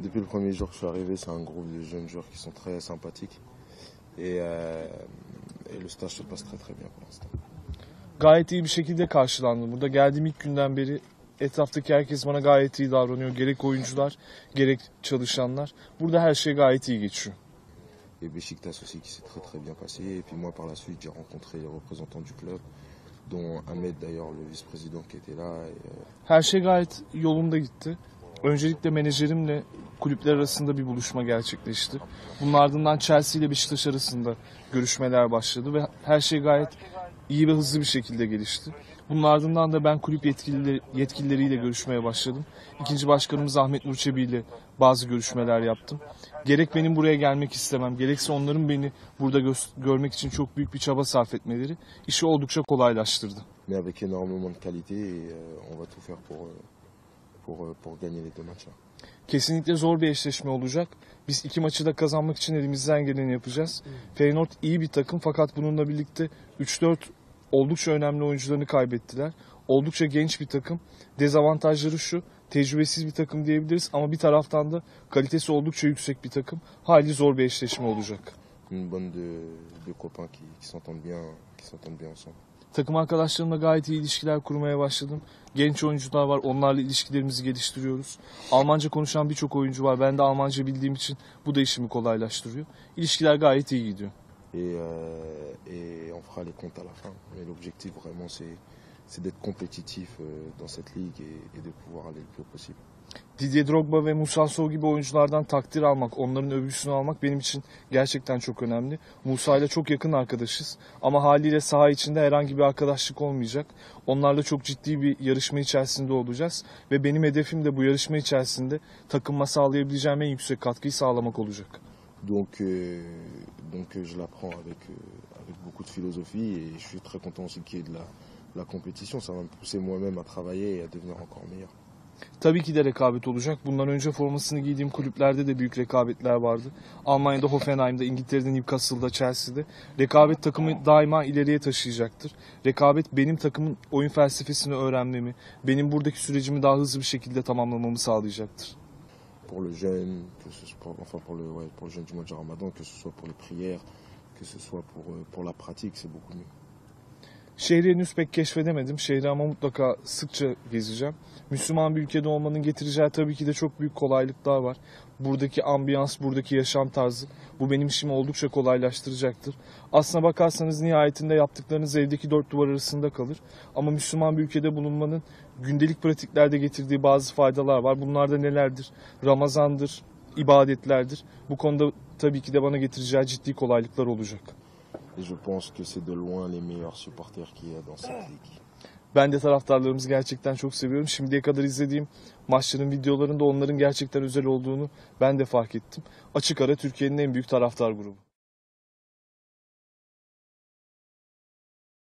Depuis le premier jour que je suis arrivé, c'est un groupe de jeunes joueurs qui sont très sympathiques. Et, euh, et le stage se passe très très bien pour l'instant. Gayet iyi bir şekilde karşılandım. Burada geldiğim ilk günden beri etraftaki herkes bana gayet iyi davranıyor. Gerek oyuncular, gerek çalışanlar. Burada her şey gayet iyi geçiyor. Et Beşiktaş aussi qui s'est très très bien passé. Et puis moi par la suite j'ai rencontré les représentants du club dont Ahmed d'ailleurs le vice-président qui était là. Et... Euh, her şey gayet yolunda gitti. Öncelikle menajerimle kulüpler arasında bir buluşma gerçekleşti. Bunun ardından Chelsea ile Beşiktaş arasında görüşmeler başladı ve her şey gayet iyi ve hızlı bir şekilde gelişti. Bunun ardından da ben kulüp yetkilileri, yetkilileriyle görüşmeye başladım. İkinci başkanımız Ahmet Nurçebi ile bazı görüşmeler yaptım. Gerek benim buraya gelmek istemem, gerekse onların beni burada gö- görmek için çok büyük bir çaba sarf etmeleri işi oldukça kolaylaştırdı. Mais avec énormément de qualité, euh, on va tout faire pour euh, pour, euh, pour gagner les deux matchs. Kesinlikle zor bir eşleşme olacak. Biz iki maçı da kazanmak için elimizden geleni yapacağız. Hmm. Feyenoord iyi bir takım fakat bununla birlikte 3-4 oldukça önemli oyuncularını kaybettiler. Oldukça genç bir takım. Dezavantajları şu, tecrübesiz bir takım diyebiliriz ama bir taraftan da kalitesi oldukça yüksek bir takım. Hali zor bir eşleşme olacak. Une bande de, de copains qui, qui s'entendent bien, qui s'entendent bien ensemble. Takım arkadaşlarımla gayet iyi ilişkiler kurmaya başladım. Genç oyuncular var. Onlarla ilişkilerimizi geliştiriyoruz. Almanca konuşan birçok oyuncu var. Ben de Almanca bildiğim için bu da işimi kolaylaştırıyor. İlişkiler gayet iyi gidiyor. Et, euh, et on fera les comptes à la fin. Mais l'objectif vraiment c'est d'être compétitif euh, dans cette ligue et, et de pouvoir aller le plus haut possible. Didier Drogba ve Musa Sow gibi oyunculardan takdir almak, onların övgüsünü almak benim için gerçekten çok önemli. Musa ile çok yakın arkadaşız ama haliyle saha içinde herhangi bir arkadaşlık olmayacak. Onlarla çok ciddi bir yarışma içerisinde olacağız ve benim hedefim de bu yarışma içerisinde takımma sağlayabileceğim en yüksek katkıyı sağlamak olacak. Donc, euh, donc euh, je l'apprends avec, euh, avec beaucoup de philosophie et je suis très content aussi qu'il y ait de la, la compétition. Ça va me pousser moi-même à travailler et à devenir encore meilleur. Tabii ki de rekabet olacak. Bundan önce formasını giydiğim kulüplerde de büyük rekabetler vardı. Almanya'da Hoffenheim'de, İngiltere'de Newcastle'da, Chelsea'de. Rekabet takımı daima ileriye taşıyacaktır. Rekabet benim takımın oyun felsefesini öğrenmemi, benim buradaki sürecimi daha hızlı bir şekilde tamamlamamı sağlayacaktır. Pour le jeune, que ce soit enfin pour le ouais, pour le jeune du mois de Ramadan, que ce soit pour les prières, que ce soit pour euh, pour la pratique, c'est beaucoup mieux. Şehri henüz pek keşfedemedim. Şehri ama mutlaka sıkça gezeceğim. Müslüman bir ülkede olmanın getireceği tabii ki de çok büyük kolaylıklar var. Buradaki ambiyans, buradaki yaşam tarzı bu benim işimi oldukça kolaylaştıracaktır. Aslına bakarsanız nihayetinde yaptıklarınız evdeki dört duvar arasında kalır. Ama Müslüman bir ülkede bulunmanın gündelik pratiklerde getirdiği bazı faydalar var. Bunlar da nelerdir? Ramazandır, ibadetlerdir. Bu konuda tabii ki de bana getireceği ciddi kolaylıklar olacak. Et je pense que c'est de loin les meilleurs supporters qu'il y a dans cette ligue. Ben de taraftarlarımızı gerçekten çok seviyorum. Şimdiye kadar izlediğim maçların videolarında onların gerçekten özel olduğunu ben de fark ettim. Açık ara Türkiye'nin en büyük taraftar grubu.